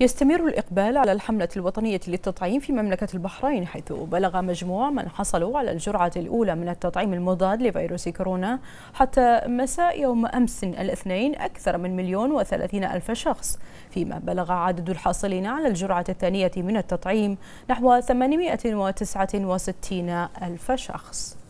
يستمر الإقبال على الحملة الوطنية للتطعيم في مملكة البحرين حيث بلغ مجموع من حصلوا على الجرعة الأولى من التطعيم المضاد لفيروس كورونا حتى مساء يوم أمس الاثنين أكثر من مليون وثلاثين ألف شخص فيما بلغ عدد الحاصلين على الجرعة الثانية من التطعيم نحو 869 ألف شخص